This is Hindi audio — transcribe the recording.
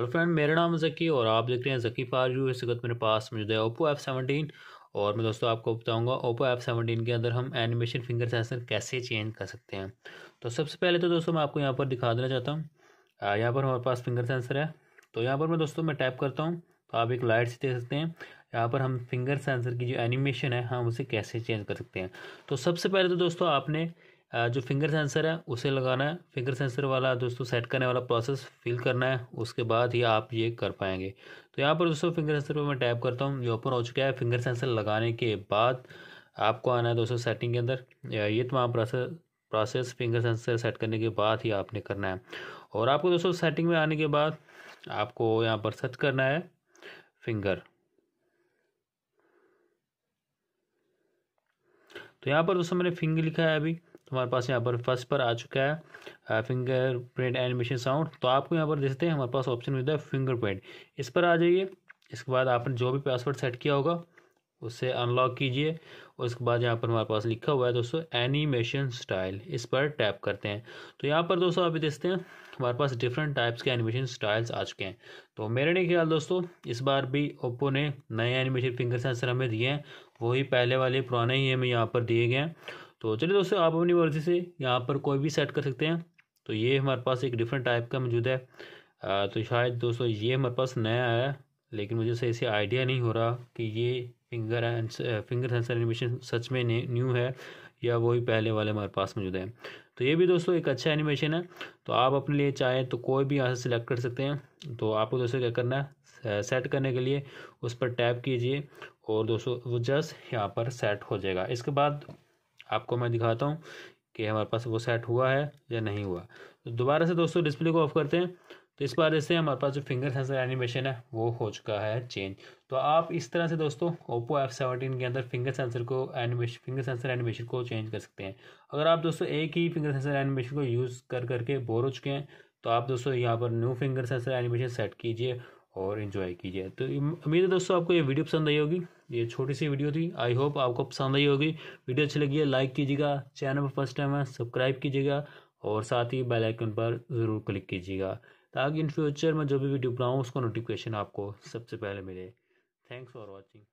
हेलो फ्रेंड मेरा नाम जकी और आप देख रहे हैं जकी फार यू इस वक्त मेरे पास मौजूद है ओप्पो एफ सेवनटीन और मैं दोस्तों आपको बताऊंगा ओप्पो एफ सेवनटीन के अंदर हम एनिमेशन फिंगर सेंसर कैसे चेंज कर सकते हैं तो सबसे पहले तो दोस्तों मैं आपको यहाँ पर दिखा देना चाहता हूँ यहाँ पर हमारे पास फिंगर सेंसर है तो यहाँ पर मैं दोस्तों मैं टैप करता हूँ तो आप एक लाइट से देख सकते हैं यहाँ पर हम फिंगर सेंसर की जो एनिमेशन है हम उसे कैसे चेंज कर सकते हैं तो सबसे पहले तो दोस्तों आपने जो फिंगर सेंसर है उसे लगाना है फिंगर सेंसर वाला दोस्तों सेट करने वाला प्रोसेस फिल करना है उसके बाद ही आप ये कर पाएंगे तो यहाँ पर दोस्तों फिंगर सेंसर पर मैं टैप करता हूँ ये ओपन हो चुका है फिंगर सेंसर लगाने के बाद आपको आना है दोस्तों सेटिंग के अंदर ये तमाम process process finger sensor set करने के बाद ही आपने करना है और आपको दोस्तों सेटिंग में आने के बाद आपको यहाँ पर सर्च करना है फिंगर तो यहाँ पर दोस्तों मैंने फिंगर लिखा है अभी हमारे पास यहाँ पर फर्स्ट पर आ चुका है फिंगर प्रिंट एनिमेशन साउंड तो आपको यहाँ पर देखते हैं हमारे पास ऑप्शन मिलता है फिंगर प्रिंट इस पर आ जाइए इसके बाद आपने जो भी पासवर्ड सेट किया होगा उससे अनलॉक कीजिए और उसके बाद यहाँ पर हमारे पास लिखा हुआ है दोस्तों एनिमेशन स्टाइल इस पर टैप करते हैं तो यहाँ पर दोस्तों अभी देखते हैं हमारे पास डिफरेंट टाइप्स के एनिमेशन स्टाइल्स आ चुके हैं तो मेरे नहीं ख्याल दोस्तों इस बार भी ओप्पो ने नए एनिमेशन फिंगर सेंसर हमें दिए हैं वही पहले वाले पुराने ही हमें यहाँ पर दिए गए हैं तो चलिए दोस्तों आप अपनी मर्ज़ी से यहाँ पर कोई भी सेट कर सकते हैं तो ये हमारे पास एक डिफरेंट टाइप का मौजूद है आ, तो शायद दोस्तों ये हमारे पास नया आया लेकिन मुझे सही से आइडिया नहीं हो रहा कि ये finger and finger sensor animation सच में न्यू है या वही पहले वाले हमारे पास मौजूद है तो ये भी दोस्तों एक अच्छा एनिमेशन है तो आप अपने लिए चाहें तो कोई भी यहाँ से सिलेक्ट कर सकते हैं तो आपको दोस्तों क्या करना है सेट करने के लिए उस पर टैप कीजिए और दोस्तों वो जस्ट यहाँ पर सेट हो जाएगा इसके बाद आपको मैं दिखाता हूँ कि हमारे पास वो सेट हुआ है या नहीं हुआ तो दोबारा से दोस्तों डिस्प्ले को ऑफ करते हैं तो इस बार जैसे हमारे पास जो फिंगर सेंसर एनिमेशन है वो हो चुका है चेंज तो आप इस तरह से दोस्तों ओप्पो एफ सेवनटीन के अंदर फिंगर सेंसर को एनिमेशन फिंगर सेंसर एनिमेशन को चेंज कर सकते हैं अगर आप दोस्तों एक ही फिंगर सेंसर एनिमेशन को यूज़ कर करके बोर हो चुके हैं तो आप दोस्तों यहाँ पर new finger sensor animation set कीजिए और इन्जॉय कीजिए तो उम्मीद है दोस्तों आपको ये वीडियो पसंद आई होगी ये छोटी सी वीडियो थी आई होप आपको पसंद आई होगी वीडियो अच्छी लगी है लाइक कीजिएगा चैनल पर फर्स्ट टाइम है सब्सक्राइब कीजिएगा और साथ ही बेल आइकन पर ज़रूर क्लिक कीजिएगा ताकि इन फ्यूचर में जो भी वीडियो बनाऊँ उसका नोटिफिकेशन आपको सबसे पहले मिले थैंक्स फॉर वॉचिंग